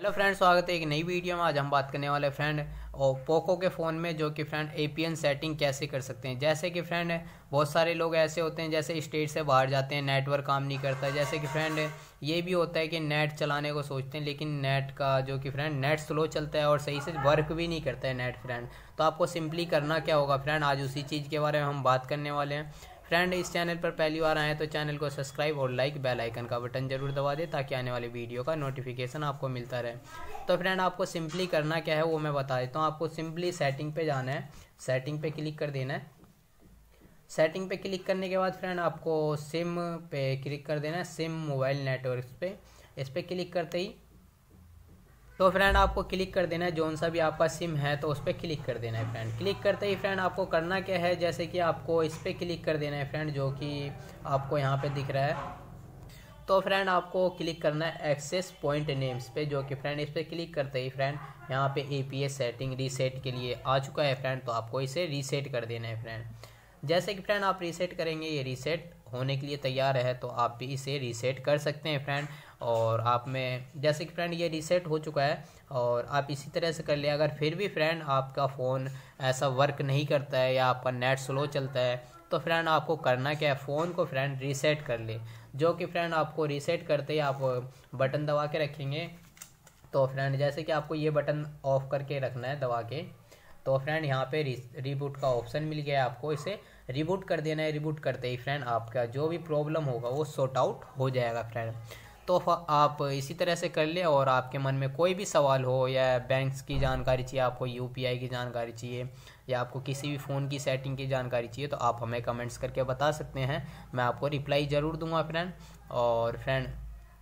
hello friend स्वागत है एक नई वीडियो में आज हम बात करने वाले फ्रेंड और पोको के फ़ोन में जो कि फ्रेंड ए सेटिंग कैसे कर सकते हैं जैसे कि फ्रेंड बहुत सारे लोग ऐसे होते हैं जैसे स्टेट से बाहर जाते हैं नेटवर्क काम नहीं करता जैसे कि फ्रेंड ये भी होता है कि नेट चलाने को सोचते हैं लेकिन नेट का जो कि फ्रेंड नेट स्लो चलता है और सही से वर्क भी नहीं करता है नेट फ्रेंड तो आपको सिंपली करना क्या होगा फ्रेंड आज उसी चीज़ के बारे में हम बात करने वाले हैं फ्रेंड इस चैनल पर पहली बार आए तो चैनल को सब्सक्राइब और लाइक बेल आइकन का बटन जरूर दबा दें ताकि आने वाले वीडियो का नोटिफिकेशन आपको मिलता रहे तो फ्रेंड आपको सिंपली करना क्या है वो मैं बता देता हूँ आपको सिंपली सेटिंग पे जाना है सेटिंग पे क्लिक कर देना है सेटिंग पे क्लिक करने के बाद फ्रेंड आपको सिम पे क्लिक कर देना है सिम मोबाइल नेटवर्क पे इस पर क्लिक करते ही तो फ्रेंड आपको क्लिक कर देना है जौन सा भी आपका सिम है तो उस पर क्लिक कर देना है फ्रेंड क्लिक करते ही फ्रेंड आपको करना क्या है जैसे कि आपको इस पर क्लिक कर देना है फ्रेंड जो कि आपको यहाँ पे दिख रहा है तो फ्रेंड आपको क्लिक करना है एक्सेस पॉइंट नेम्स पे जो कि फ्रेंड इस पर क्लिक करते ही फ्रेंड यहाँ पे ए सेटिंग रीसेट के लिए आ चुका है फ्रेंड तो आपको इसे रीसेट कर देना है फ्रेंड जैसे कि फ्रेंड आप रीसेट करेंगे ये रीसेट होने के लिए तैयार है तो आप भी इसे रीसेट कर सकते हैं फ्रेंड और आप में जैसे कि फ्रेंड ये रीसेट हो चुका है और आप इसी तरह से कर लें अगर फिर भी फ्रेंड आपका फ़ोन ऐसा वर्क नहीं करता है या आपका नेट स्लो चलता है तो फ्रेंड आपको करना क्या है फ़ोन को फ्रेंड रीसेट कर ले जो कि फ्रेंड आपको रीसेट करते ही आप बटन दबा के रखेंगे तो फ्रेंड जैसे कि आपको ये बटन ऑफ करके रखना है दबा के तो फ्रेंड यहाँ पे रिबूट का ऑप्शन मिल गया आपको इसे रिबूट कर देना है रिबूट करते ही फ्रेंड आपका जो भी प्रॉब्लम होगा वो सॉर्ट आउट हो जाएगा फ्रेंड तो आप इसी तरह से कर ले और आपके मन में कोई भी सवाल हो या बैंक्स की जानकारी चाहिए आपको यूपीआई की जानकारी चाहिए या आपको किसी भी फ़ोन की सेटिंग की जानकारी चाहिए तो आप हमें कमेंट्स करके बता सकते हैं मैं आपको रिप्लाई ज़रूर दूंगा फ्रेंड और फ्रेंड